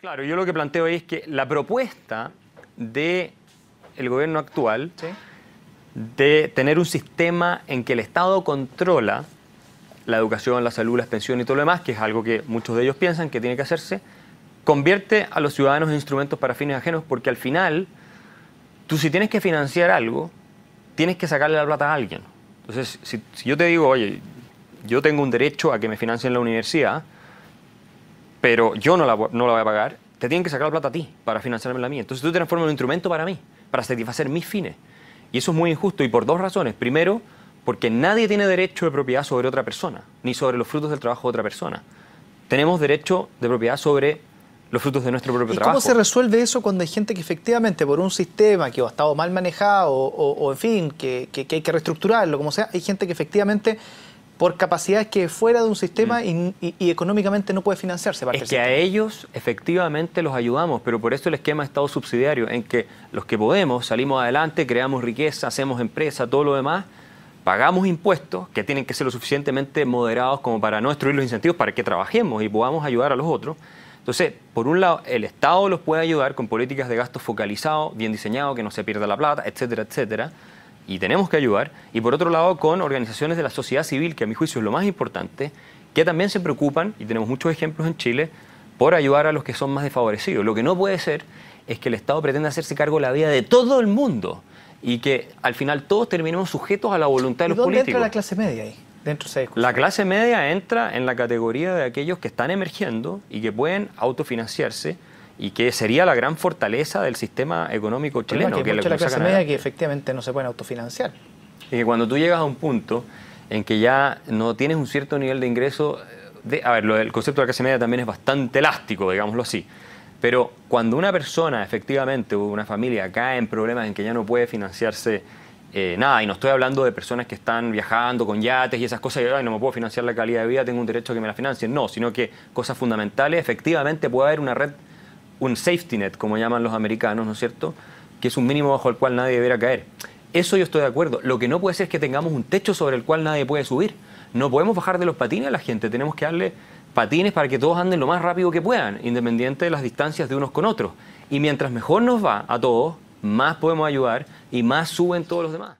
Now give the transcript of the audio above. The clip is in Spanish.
Claro, yo lo que planteo ahí es que la propuesta del el gobierno actual de tener un sistema en que el Estado controla la educación, la salud, las pensiones y todo lo demás, que es algo que muchos de ellos piensan que tiene que hacerse, convierte a los ciudadanos en instrumentos para fines ajenos porque al final tú si tienes que financiar algo, tienes que sacarle la plata a alguien. Entonces, si yo te digo, oye, yo tengo un derecho a que me financien la universidad, pero yo no la, no la voy a pagar, te tienen que sacar la plata a ti para financiarme la mía. Entonces tú te transformas en un instrumento para mí, para satisfacer mis fines. Y eso es muy injusto y por dos razones. Primero, porque nadie tiene derecho de propiedad sobre otra persona, ni sobre los frutos del trabajo de otra persona. Tenemos derecho de propiedad sobre los frutos de nuestro propio trabajo. ¿Cómo se resuelve eso cuando hay gente que efectivamente por un sistema que ha estado mal manejado o, en fin, que, que, que hay que reestructurarlo, como sea, hay gente que efectivamente por capacidades que fuera de un sistema mm. y, económicamente no puede financiarse. Parte es que a ellos efectivamente los ayudamos, pero por eso el esquema de Estado subsidiario, en que los que podemos salimos adelante, creamos riqueza, hacemos empresa, todo lo demás, pagamos impuestos que tienen que ser lo suficientemente moderados como para no destruir los incentivos para que trabajemos y podamos ayudar a los otros. Entonces, por un lado, el Estado los puede ayudar con políticas de gasto focalizado, bien diseñado, que no se pierda la plata, etcétera, etcétera y tenemos que ayudar, y por otro lado con organizaciones de la sociedad civil, que a mi juicio es lo más importante, que también se preocupan, y tenemos muchos ejemplos en Chile, por ayudar a los que son más desfavorecidos. Lo que no puede ser es que el Estado pretenda hacerse cargo de la vida de todo el mundo y que al final todos terminemos sujetos a la voluntad de los dónde entra la clase media ahí? Dentro la clase media entra en la categoría de aquellos que están emergiendo y que pueden autofinanciarse y que sería la gran fortaleza del sistema económico chileno. Que, que, la clase media que efectivamente no se pueden autofinanciar. Y que cuando tú llegas a un punto en que ya no tienes un cierto nivel de ingreso, de, a ver, el concepto de la clase media también es bastante elástico, digámoslo así, pero cuando una persona efectivamente o una familia cae en problemas en que ya no puede financiarse eh, nada, y no estoy hablando de personas que están viajando con yates y esas cosas, y no me puedo financiar la calidad de vida, tengo un derecho a que me la financien, no, sino que cosas fundamentales, efectivamente puede haber una red un safety net, como llaman los americanos, ¿no es cierto? Que es un mínimo bajo el cual nadie deberá caer. Eso yo estoy de acuerdo. Lo que no puede ser es que tengamos un techo sobre el cual nadie puede subir. No podemos bajar de los patines a la gente, tenemos que darle patines para que todos anden lo más rápido que puedan, independiente de las distancias de unos con otros. Y mientras mejor nos va a todos, más podemos ayudar y más suben todos los demás.